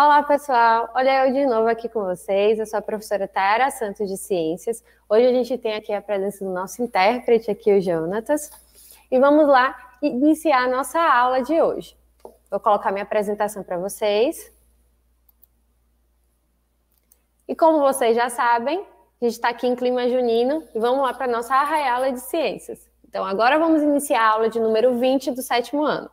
Olá, pessoal! Olha eu de novo aqui com vocês. Eu sou a professora Tara Santos de Ciências. Hoje a gente tem aqui a presença do nosso intérprete aqui, o Jonatas. E vamos lá iniciar a nossa aula de hoje. Vou colocar minha apresentação para vocês. E como vocês já sabem, a gente está aqui em clima junino e vamos lá para a nossa arraiala de ciências. Então, agora vamos iniciar a aula de número 20 do sétimo ano.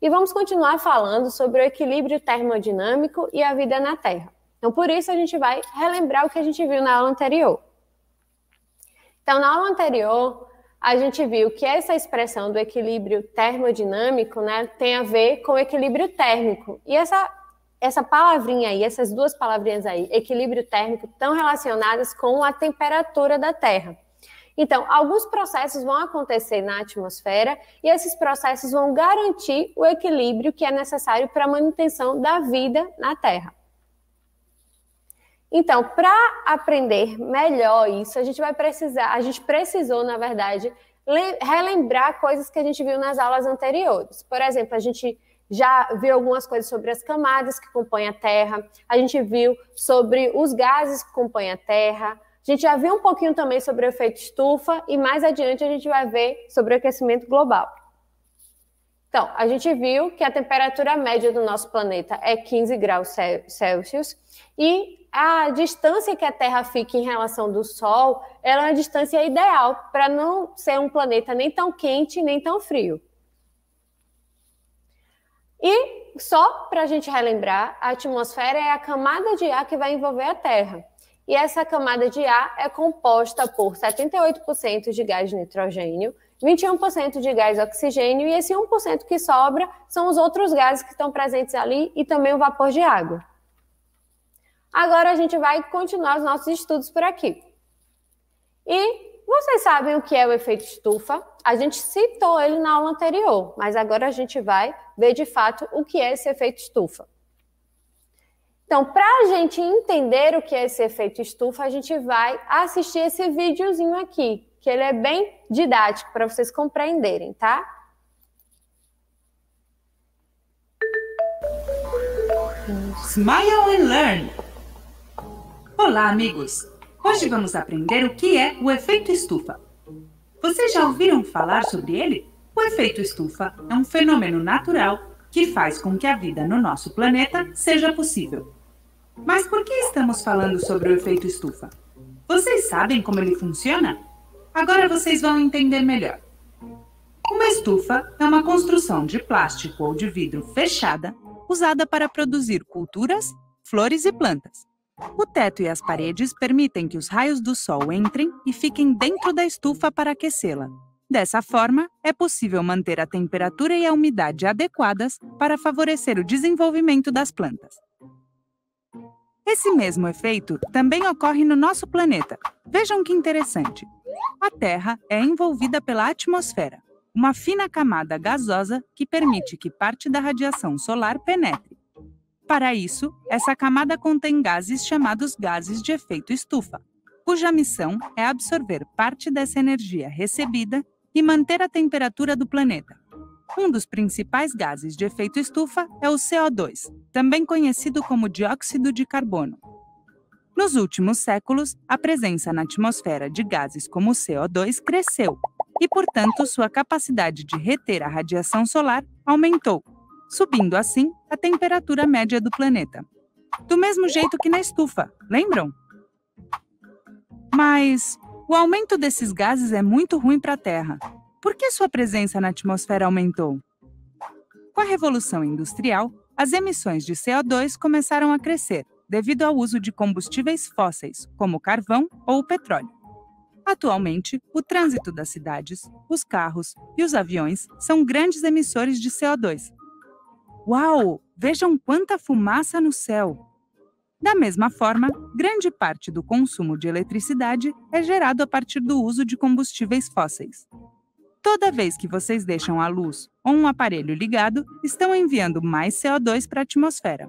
E vamos continuar falando sobre o equilíbrio termodinâmico e a vida na Terra. Então, por isso, a gente vai relembrar o que a gente viu na aula anterior. Então, na aula anterior, a gente viu que essa expressão do equilíbrio termodinâmico né, tem a ver com o equilíbrio térmico. E essa, essa palavrinha aí, essas duas palavrinhas aí, equilíbrio térmico, estão relacionadas com a temperatura da Terra. Então, alguns processos vão acontecer na atmosfera e esses processos vão garantir o equilíbrio que é necessário para a manutenção da vida na Terra. Então, para aprender melhor isso, a gente vai precisar, a gente precisou, na verdade, relembrar coisas que a gente viu nas aulas anteriores. Por exemplo, a gente já viu algumas coisas sobre as camadas que compõem a Terra, a gente viu sobre os gases que compõem a Terra, a gente já viu um pouquinho também sobre o efeito estufa e mais adiante a gente vai ver sobre o aquecimento global. Então, a gente viu que a temperatura média do nosso planeta é 15 graus Celsius e a distância que a Terra fica em relação do Sol é uma distância ideal para não ser um planeta nem tão quente nem tão frio. E só para a gente relembrar, a atmosfera é a camada de ar que vai envolver a Terra. E essa camada de ar é composta por 78% de gás de nitrogênio, 21% de gás oxigênio e esse 1% que sobra são os outros gases que estão presentes ali e também o vapor de água. Agora a gente vai continuar os nossos estudos por aqui. E vocês sabem o que é o efeito estufa? A gente citou ele na aula anterior, mas agora a gente vai ver de fato o que é esse efeito estufa. Então, para a gente entender o que é esse efeito estufa, a gente vai assistir esse videozinho aqui, que ele é bem didático para vocês compreenderem, tá? Smile and learn. Olá, amigos. Hoje vamos aprender o que é o efeito estufa. Vocês já ouviram falar sobre ele? O efeito estufa é um fenômeno natural que faz com que a vida no nosso planeta seja possível. Mas por que estamos falando sobre o efeito estufa? Vocês sabem como ele funciona? Agora vocês vão entender melhor. Uma estufa é uma construção de plástico ou de vidro fechada usada para produzir culturas, flores e plantas. O teto e as paredes permitem que os raios do sol entrem e fiquem dentro da estufa para aquecê-la. Dessa forma, é possível manter a temperatura e a umidade adequadas para favorecer o desenvolvimento das plantas. Esse mesmo efeito também ocorre no nosso planeta. Vejam que interessante. A Terra é envolvida pela atmosfera, uma fina camada gasosa que permite que parte da radiação solar penetre. Para isso, essa camada contém gases chamados gases de efeito estufa, cuja missão é absorver parte dessa energia recebida e manter a temperatura do planeta, um dos principais gases de efeito estufa é o CO2, também conhecido como dióxido de carbono. Nos últimos séculos, a presença na atmosfera de gases como o CO2 cresceu e, portanto, sua capacidade de reter a radiação solar aumentou, subindo assim a temperatura média do planeta. Do mesmo jeito que na estufa, lembram? Mas o aumento desses gases é muito ruim para a Terra, por que sua presença na atmosfera aumentou? Com a Revolução Industrial, as emissões de CO2 começaram a crescer devido ao uso de combustíveis fósseis, como carvão ou petróleo. Atualmente, o trânsito das cidades, os carros e os aviões são grandes emissores de CO2. Uau! Vejam quanta fumaça no céu! Da mesma forma, grande parte do consumo de eletricidade é gerado a partir do uso de combustíveis fósseis. Toda vez que vocês deixam a luz ou um aparelho ligado, estão enviando mais CO2 para a atmosfera.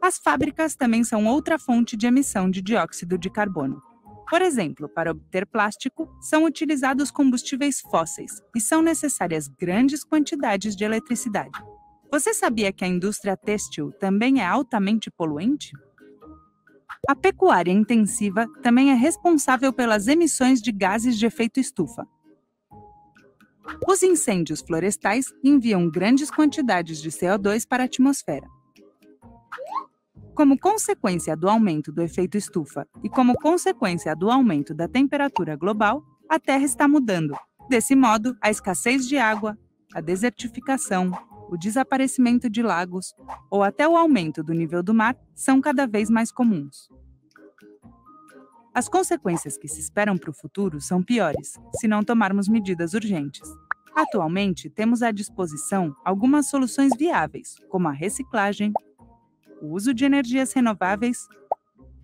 As fábricas também são outra fonte de emissão de dióxido de carbono. Por exemplo, para obter plástico, são utilizados combustíveis fósseis e são necessárias grandes quantidades de eletricidade. Você sabia que a indústria têxtil também é altamente poluente? A pecuária intensiva também é responsável pelas emissões de gases de efeito estufa, os incêndios florestais enviam grandes quantidades de CO2 para a atmosfera. Como consequência do aumento do efeito estufa e como consequência do aumento da temperatura global, a Terra está mudando. Desse modo, a escassez de água, a desertificação, o desaparecimento de lagos ou até o aumento do nível do mar são cada vez mais comuns. As consequências que se esperam para o futuro são piores, se não tomarmos medidas urgentes. Atualmente, temos à disposição algumas soluções viáveis, como a reciclagem, o uso de energias renováveis,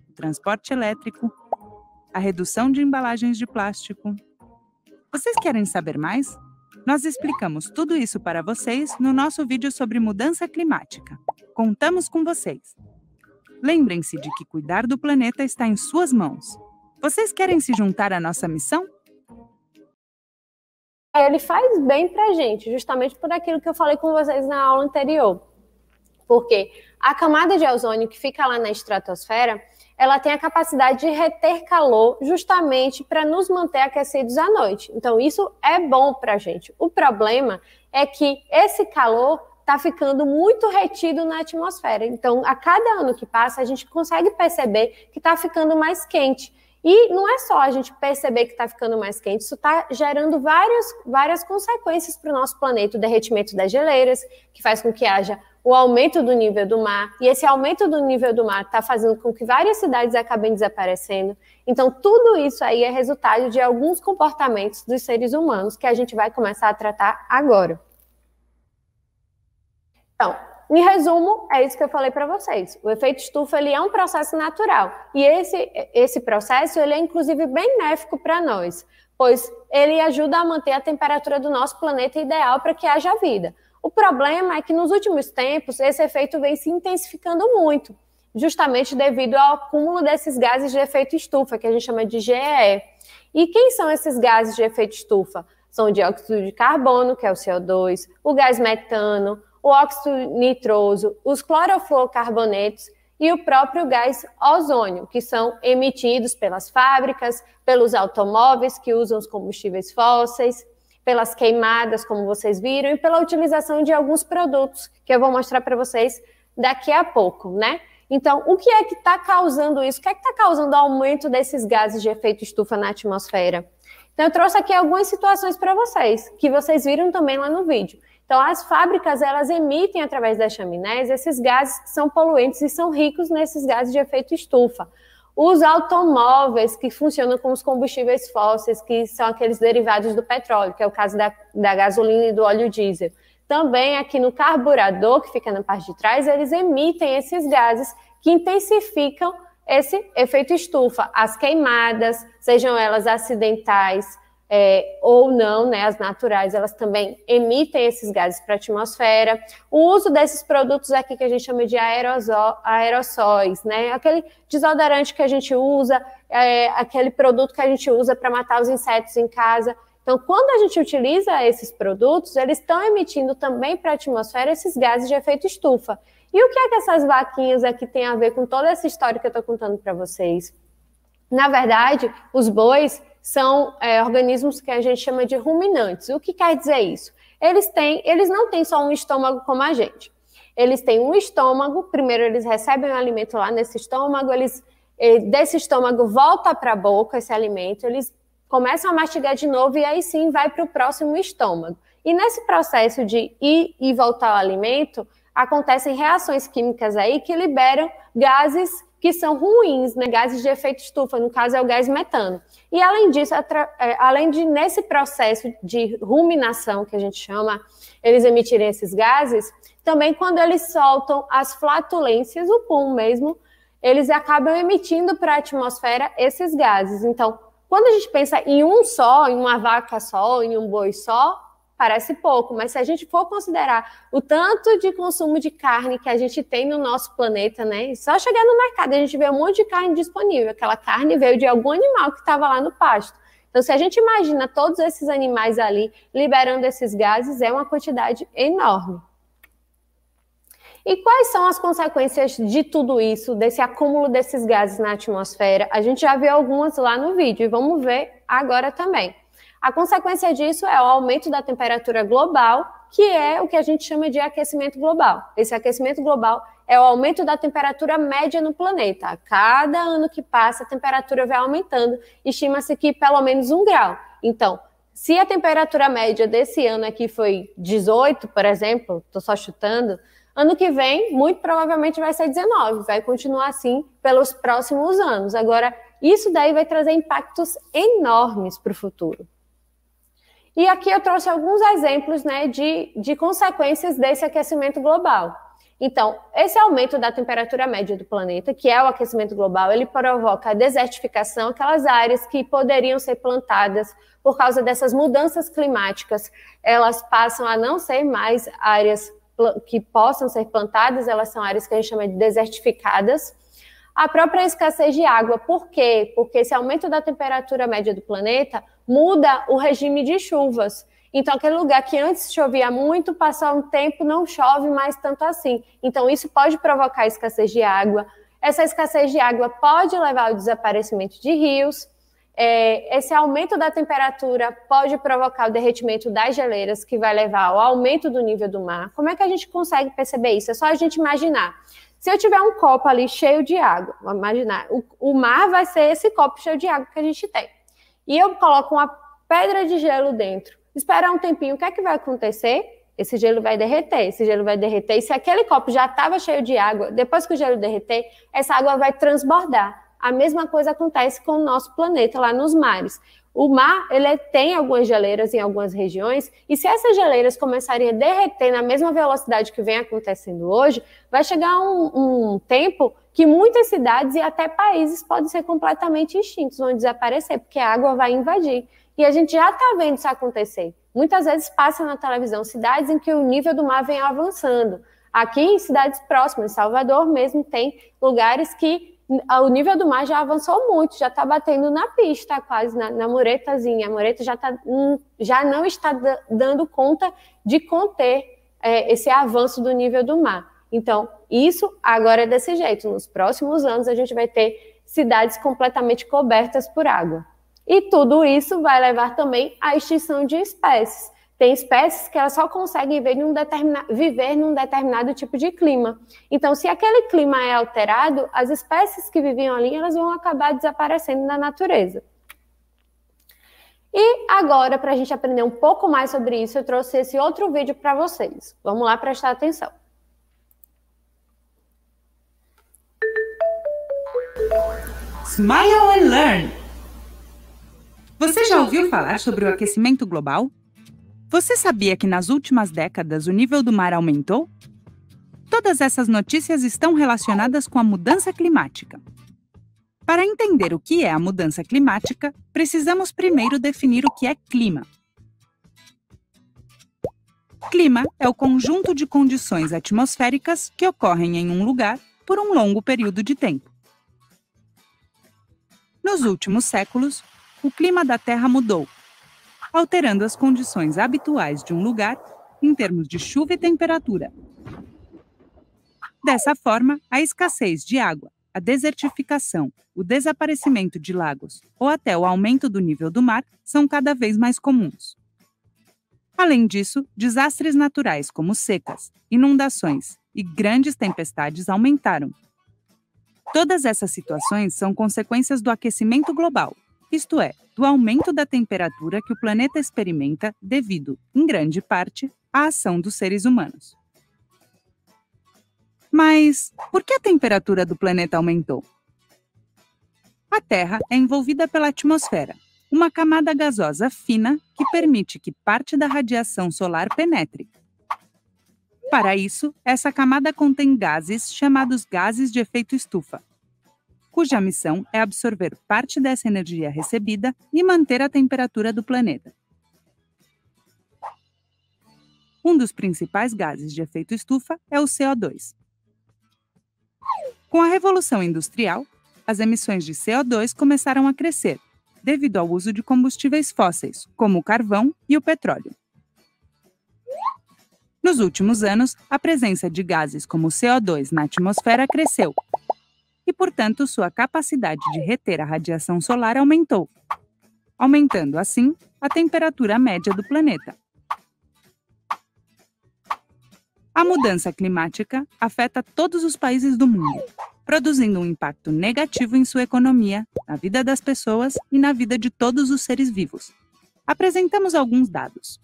o transporte elétrico, a redução de embalagens de plástico. Vocês querem saber mais? Nós explicamos tudo isso para vocês no nosso vídeo sobre mudança climática. Contamos com vocês! Lembrem-se de que cuidar do planeta está em suas mãos. Vocês querem se juntar à nossa missão? É, ele faz bem para a gente, justamente por aquilo que eu falei com vocês na aula anterior. Porque a camada de ozônio que fica lá na estratosfera, ela tem a capacidade de reter calor justamente para nos manter aquecidos à noite. Então, isso é bom para a gente. O problema é que esse calor está ficando muito retido na atmosfera. Então, a cada ano que passa, a gente consegue perceber que está ficando mais quente. E não é só a gente perceber que está ficando mais quente, isso está gerando várias, várias consequências para o nosso planeta, o derretimento das geleiras, que faz com que haja o aumento do nível do mar, e esse aumento do nível do mar está fazendo com que várias cidades acabem desaparecendo. Então, tudo isso aí é resultado de alguns comportamentos dos seres humanos que a gente vai começar a tratar agora. Então, em resumo, é isso que eu falei para vocês. O efeito estufa ele é um processo natural e esse, esse processo ele é inclusive benéfico para nós, pois ele ajuda a manter a temperatura do nosso planeta ideal para que haja vida. O problema é que nos últimos tempos esse efeito vem se intensificando muito, justamente devido ao acúmulo desses gases de efeito estufa, que a gente chama de GEE. E quem são esses gases de efeito estufa? São o dióxido de carbono, que é o CO2, o gás metano, o óxido nitroso, os clorofluorcarbonetos e o próprio gás ozônio, que são emitidos pelas fábricas, pelos automóveis que usam os combustíveis fósseis, pelas queimadas, como vocês viram, e pela utilização de alguns produtos que eu vou mostrar para vocês daqui a pouco, né? Então, o que é que está causando isso? O que é que está causando o aumento desses gases de efeito estufa na atmosfera? Então, eu trouxe aqui algumas situações para vocês, que vocês viram também lá no vídeo. Então, as fábricas, elas emitem através das chaminés esses gases que são poluentes e são ricos nesses gases de efeito estufa. Os automóveis que funcionam com os combustíveis fósseis, que são aqueles derivados do petróleo, que é o caso da, da gasolina e do óleo diesel. Também aqui no carburador, que fica na parte de trás, eles emitem esses gases que intensificam esse efeito estufa, as queimadas, sejam elas acidentais, é, ou não, né, as naturais, elas também emitem esses gases para a atmosfera. O uso desses produtos aqui que a gente chama de aerossóis, né, aquele desodorante que a gente usa, é, aquele produto que a gente usa para matar os insetos em casa. Então, quando a gente utiliza esses produtos, eles estão emitindo também para a atmosfera esses gases de efeito estufa. E o que é que essas vaquinhas aqui têm a ver com toda essa história que eu estou contando para vocês? Na verdade, os bois são é, organismos que a gente chama de ruminantes. O que quer dizer isso? Eles têm, eles não têm só um estômago como a gente. Eles têm um estômago, primeiro eles recebem o alimento lá nesse estômago, eles desse estômago volta para a boca esse alimento, eles começam a mastigar de novo e aí sim vai para o próximo estômago. E nesse processo de ir e voltar ao alimento, acontecem reações químicas aí que liberam gases que são ruins, né? gases de efeito estufa, no caso é o gás metano. E além disso, é, além de nesse processo de ruminação que a gente chama, eles emitirem esses gases, também quando eles soltam as flatulências, o pum mesmo, eles acabam emitindo para a atmosfera esses gases. Então, quando a gente pensa em um só, em uma vaca só, em um boi só, parece pouco, mas se a gente for considerar o tanto de consumo de carne que a gente tem no nosso planeta, né? Só chegar no mercado a gente vê um monte de carne disponível. Aquela carne veio de algum animal que estava lá no pasto. Então, se a gente imagina todos esses animais ali liberando esses gases, é uma quantidade enorme. E quais são as consequências de tudo isso, desse acúmulo desses gases na atmosfera? A gente já viu algumas lá no vídeo e vamos ver agora também. A consequência disso é o aumento da temperatura global, que é o que a gente chama de aquecimento global. Esse aquecimento global é o aumento da temperatura média no planeta. A cada ano que passa, a temperatura vai aumentando, estima-se que pelo menos um grau. Então, se a temperatura média desse ano aqui foi 18, por exemplo, estou só chutando, ano que vem, muito provavelmente vai ser 19, vai continuar assim pelos próximos anos. Agora, isso daí vai trazer impactos enormes para o futuro. E aqui eu trouxe alguns exemplos né, de, de consequências desse aquecimento global. Então, esse aumento da temperatura média do planeta, que é o aquecimento global, ele provoca a desertificação, aquelas áreas que poderiam ser plantadas por causa dessas mudanças climáticas, elas passam a não ser mais áreas que possam ser plantadas, elas são áreas que a gente chama de desertificadas. A própria escassez de água, por quê? Porque esse aumento da temperatura média do planeta muda o regime de chuvas. Então, aquele lugar que antes chovia muito, passar um tempo não chove mais tanto assim. Então, isso pode provocar escassez de água. Essa escassez de água pode levar ao desaparecimento de rios. É, esse aumento da temperatura pode provocar o derretimento das geleiras, que vai levar ao aumento do nível do mar. Como é que a gente consegue perceber isso? É só a gente imaginar. Se eu tiver um copo ali cheio de água, vamos imaginar, o, o mar vai ser esse copo cheio de água que a gente tem. E eu coloco uma pedra de gelo dentro. Esperar um tempinho, o que é que vai acontecer? esse gelo vai derreter, esse gelo vai derreter. E se aquele copo já estava cheio de água, depois que o gelo derreter, essa água vai transbordar. A mesma coisa acontece com o nosso planeta lá nos mares. O mar ele é, tem algumas geleiras em algumas regiões, e se essas geleiras começarem a derreter na mesma velocidade que vem acontecendo hoje, vai chegar um, um tempo que muitas cidades e até países podem ser completamente extintos, vão desaparecer, porque a água vai invadir. E a gente já está vendo isso acontecer. Muitas vezes passa na televisão cidades em que o nível do mar vem avançando. Aqui em cidades próximas, em Salvador mesmo, tem lugares que o nível do mar já avançou muito, já está batendo na pista, quase na, na muretazinha. A mureta já, tá, hum, já não está dando conta de conter é, esse avanço do nível do mar. Então, isso agora é desse jeito. Nos próximos anos, a gente vai ter cidades completamente cobertas por água. E tudo isso vai levar também à extinção de espécies. Tem espécies que elas só conseguem viver num, viver num determinado tipo de clima. Então, se aquele clima é alterado, as espécies que viviam ali elas vão acabar desaparecendo da natureza. E agora, para a gente aprender um pouco mais sobre isso, eu trouxe esse outro vídeo para vocês. Vamos lá prestar atenção. Smile and Learn! Você já ouviu falar sobre o aquecimento global? Você sabia que nas últimas décadas o nível do mar aumentou? Todas essas notícias estão relacionadas com a mudança climática. Para entender o que é a mudança climática, precisamos primeiro definir o que é clima. Clima é o conjunto de condições atmosféricas que ocorrem em um lugar por um longo período de tempo. Nos últimos séculos, o clima da Terra mudou alterando as condições habituais de um lugar em termos de chuva e temperatura. Dessa forma, a escassez de água, a desertificação, o desaparecimento de lagos ou até o aumento do nível do mar são cada vez mais comuns. Além disso, desastres naturais como secas, inundações e grandes tempestades aumentaram. Todas essas situações são consequências do aquecimento global, isto é, do aumento da temperatura que o planeta experimenta devido, em grande parte, à ação dos seres humanos. Mas por que a temperatura do planeta aumentou? A Terra é envolvida pela atmosfera, uma camada gasosa fina que permite que parte da radiação solar penetre. Para isso, essa camada contém gases chamados gases de efeito estufa, cuja missão é absorver parte dessa energia recebida e manter a temperatura do planeta. Um dos principais gases de efeito estufa é o CO2. Com a Revolução Industrial, as emissões de CO2 começaram a crescer, devido ao uso de combustíveis fósseis, como o carvão e o petróleo. Nos últimos anos, a presença de gases como o CO2 na atmosfera cresceu portanto, sua capacidade de reter a radiação solar aumentou, aumentando assim a temperatura média do planeta. A mudança climática afeta todos os países do mundo, produzindo um impacto negativo em sua economia, na vida das pessoas e na vida de todos os seres vivos. Apresentamos alguns dados.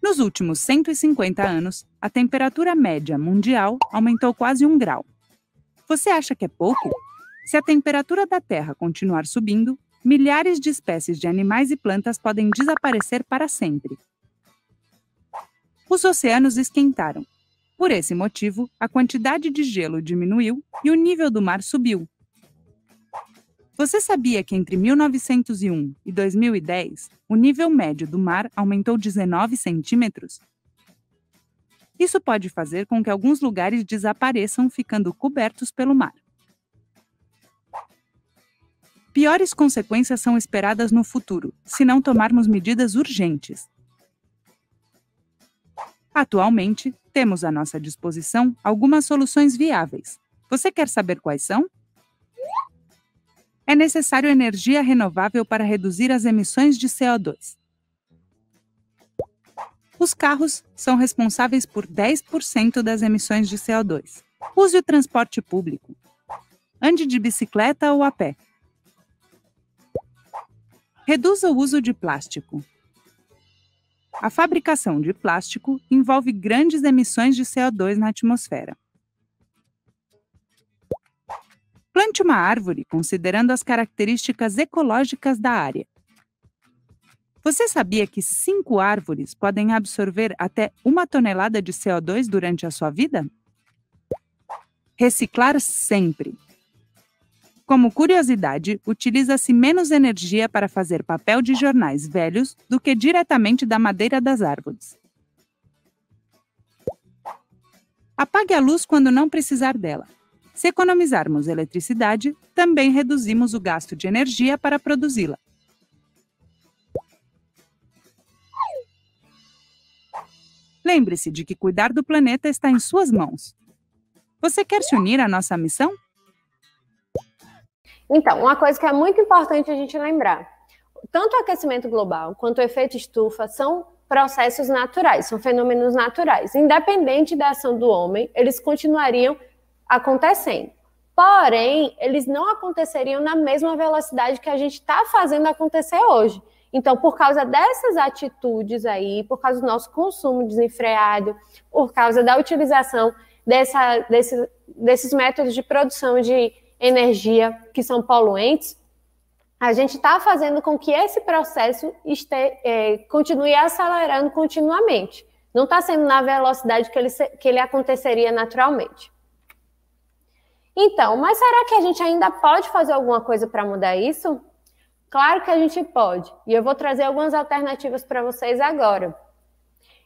Nos últimos 150 anos, a temperatura média mundial aumentou quase um grau, você acha que é pouco? Se a temperatura da Terra continuar subindo, milhares de espécies de animais e plantas podem desaparecer para sempre. Os oceanos esquentaram. Por esse motivo, a quantidade de gelo diminuiu e o nível do mar subiu. Você sabia que entre 1901 e 2010, o nível médio do mar aumentou 19 centímetros? Isso pode fazer com que alguns lugares desapareçam, ficando cobertos pelo mar. Piores consequências são esperadas no futuro, se não tomarmos medidas urgentes. Atualmente, temos à nossa disposição algumas soluções viáveis. Você quer saber quais são? É necessário energia renovável para reduzir as emissões de CO2. Os carros são responsáveis por 10% das emissões de CO2. Use o transporte público. Ande de bicicleta ou a pé. Reduza o uso de plástico. A fabricação de plástico envolve grandes emissões de CO2 na atmosfera. Plante uma árvore considerando as características ecológicas da área. Você sabia que cinco árvores podem absorver até uma tonelada de CO2 durante a sua vida? Reciclar sempre. Como curiosidade, utiliza-se menos energia para fazer papel de jornais velhos do que diretamente da madeira das árvores. Apague a luz quando não precisar dela. Se economizarmos eletricidade, também reduzimos o gasto de energia para produzi-la. Lembre-se de que cuidar do planeta está em suas mãos. Você quer se unir à nossa missão? Então, uma coisa que é muito importante a gente lembrar: tanto o aquecimento global quanto o efeito estufa são processos naturais, são fenômenos naturais. Independente da ação do homem, eles continuariam acontecendo. Porém, eles não aconteceriam na mesma velocidade que a gente está fazendo acontecer hoje. Então, por causa dessas atitudes aí, por causa do nosso consumo desenfreado, por causa da utilização dessa, desse, desses métodos de produção de energia que são poluentes, a gente está fazendo com que esse processo este, é, continue acelerando continuamente. Não está sendo na velocidade que ele, que ele aconteceria naturalmente. Então, mas será que a gente ainda pode fazer alguma coisa para mudar isso? Claro que a gente pode, e eu vou trazer algumas alternativas para vocês agora.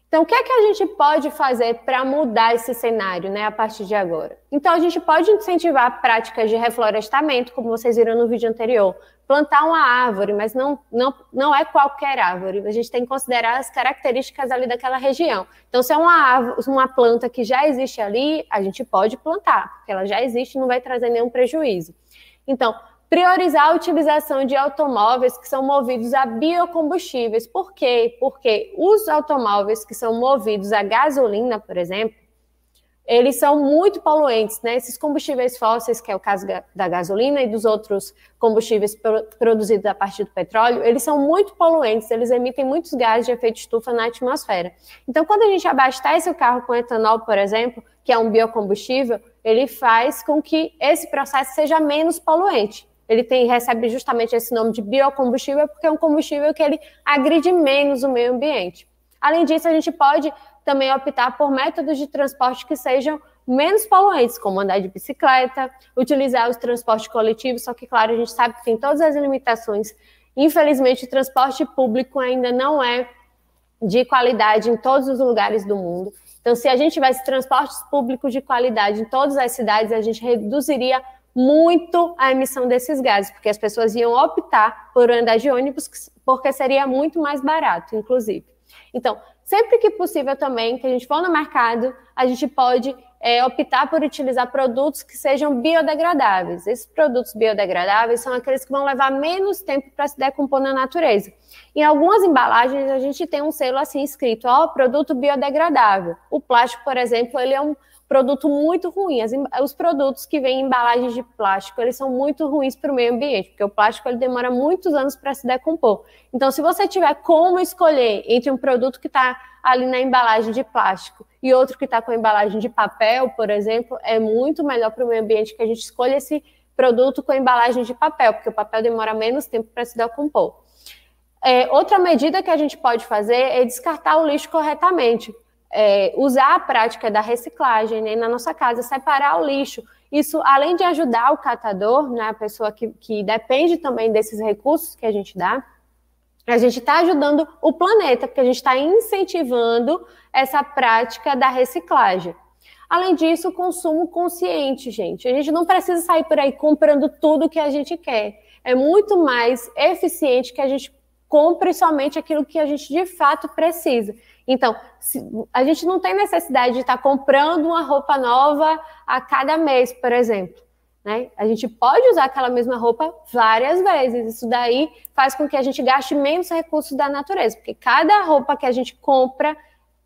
Então, o que é que a gente pode fazer para mudar esse cenário, né, a partir de agora? Então, a gente pode incentivar práticas de reflorestamento, como vocês viram no vídeo anterior, plantar uma árvore, mas não, não, não é qualquer árvore. A gente tem que considerar as características ali daquela região. Então, se é uma, árvore, uma planta que já existe ali, a gente pode plantar, porque ela já existe e não vai trazer nenhum prejuízo. Então, Priorizar a utilização de automóveis que são movidos a biocombustíveis. Por quê? Porque os automóveis que são movidos a gasolina, por exemplo, eles são muito poluentes, né? Esses combustíveis fósseis, que é o caso da gasolina e dos outros combustíveis produzidos a partir do petróleo, eles são muito poluentes, eles emitem muitos gases de efeito estufa na atmosfera. Então, quando a gente abastece o carro com etanol, por exemplo, que é um biocombustível, ele faz com que esse processo seja menos poluente. Ele tem, recebe justamente esse nome de biocombustível porque é um combustível que ele agride menos o meio ambiente. Além disso, a gente pode também optar por métodos de transporte que sejam menos poluentes, como andar de bicicleta, utilizar os transportes coletivos, só que, claro, a gente sabe que tem todas as limitações. Infelizmente, o transporte público ainda não é de qualidade em todos os lugares do mundo. Então, se a gente tivesse transportes públicos de qualidade em todas as cidades, a gente reduziria muito a emissão desses gases, porque as pessoas iam optar por andar de ônibus, porque seria muito mais barato, inclusive. Então, sempre que possível também, que a gente for no mercado, a gente pode é, optar por utilizar produtos que sejam biodegradáveis. Esses produtos biodegradáveis são aqueles que vão levar menos tempo para se decompor na natureza. Em algumas embalagens, a gente tem um selo assim escrito, ó, produto biodegradável. O plástico, por exemplo, ele é um, produto muito ruim. As, os produtos que vêm em embalagens de plástico, eles são muito ruins para o meio ambiente, porque o plástico ele demora muitos anos para se decompor. Então, se você tiver como escolher entre um produto que está ali na embalagem de plástico e outro que está com a embalagem de papel, por exemplo, é muito melhor para o meio ambiente que a gente escolha esse produto com a embalagem de papel, porque o papel demora menos tempo para se decompor. É, outra medida que a gente pode fazer é descartar o lixo corretamente é, usar a prática da reciclagem né, na nossa casa, separar o lixo. Isso, além de ajudar o catador, né, a pessoa que, que depende também desses recursos que a gente dá, a gente está ajudando o planeta, porque a gente está incentivando essa prática da reciclagem. Além disso, consumo consciente, gente. A gente não precisa sair por aí comprando tudo que a gente quer. É muito mais eficiente que a gente compre somente aquilo que a gente de fato precisa. Então, a gente não tem necessidade de estar comprando uma roupa nova a cada mês, por exemplo. Né? A gente pode usar aquela mesma roupa várias vezes. Isso daí faz com que a gente gaste menos recursos da natureza, porque cada roupa que a gente compra,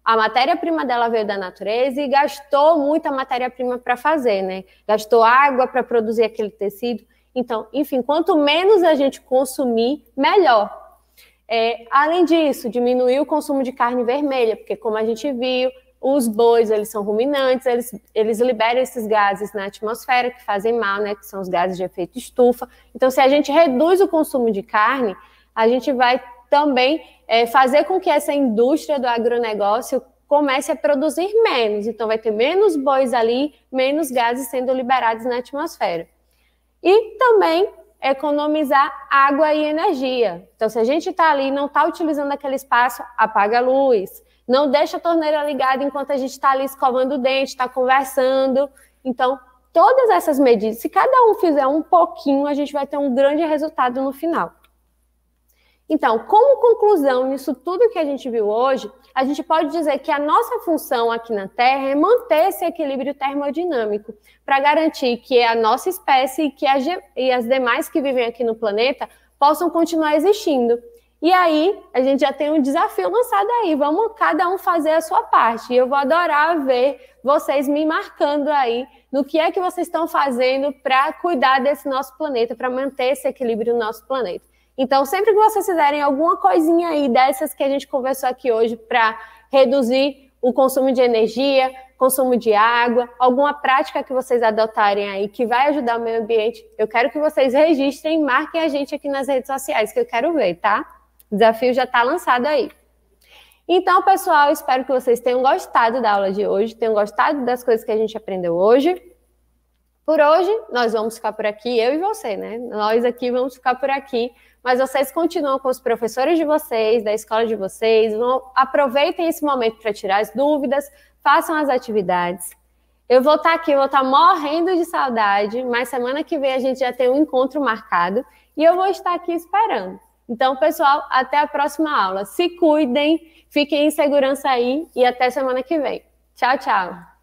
a matéria-prima dela veio da natureza e gastou muita matéria-prima para fazer, né? Gastou água para produzir aquele tecido. Então, enfim, quanto menos a gente consumir, melhor. É, além disso, diminuir o consumo de carne vermelha, porque como a gente viu, os bois, eles são ruminantes, eles, eles liberam esses gases na atmosfera que fazem mal, né, que são os gases de efeito estufa. Então, se a gente reduz o consumo de carne, a gente vai também é, fazer com que essa indústria do agronegócio comece a produzir menos. Então, vai ter menos bois ali, menos gases sendo liberados na atmosfera. E também economizar água e energia. Então, se a gente está ali e não está utilizando aquele espaço, apaga a luz. Não deixa a torneira ligada enquanto a gente está ali escovando o dente, está conversando. Então, todas essas medidas, se cada um fizer um pouquinho, a gente vai ter um grande resultado no final. Então, como conclusão nisso tudo que a gente viu hoje, a gente pode dizer que a nossa função aqui na Terra é manter esse equilíbrio termodinâmico para garantir que a nossa espécie que e as demais que vivem aqui no planeta possam continuar existindo. E aí, a gente já tem um desafio lançado aí. Vamos cada um fazer a sua parte. E eu vou adorar ver vocês me marcando aí no que é que vocês estão fazendo para cuidar desse nosso planeta, para manter esse equilíbrio no nosso planeta. Então, sempre que vocês fizerem alguma coisinha aí dessas que a gente conversou aqui hoje para reduzir o consumo de energia, consumo de água, alguma prática que vocês adotarem aí que vai ajudar o meio ambiente, eu quero que vocês registrem, marquem a gente aqui nas redes sociais, que eu quero ver, tá? O desafio já está lançado aí. Então, pessoal, espero que vocês tenham gostado da aula de hoje, tenham gostado das coisas que a gente aprendeu hoje. Por hoje, nós vamos ficar por aqui, eu e você, né? Nós aqui vamos ficar por aqui mas vocês continuam com os professores de vocês, da escola de vocês, vão, aproveitem esse momento para tirar as dúvidas, façam as atividades. Eu vou estar tá aqui, vou estar tá morrendo de saudade, mas semana que vem a gente já tem um encontro marcado e eu vou estar aqui esperando. Então, pessoal, até a próxima aula. Se cuidem, fiquem em segurança aí e até semana que vem. Tchau, tchau.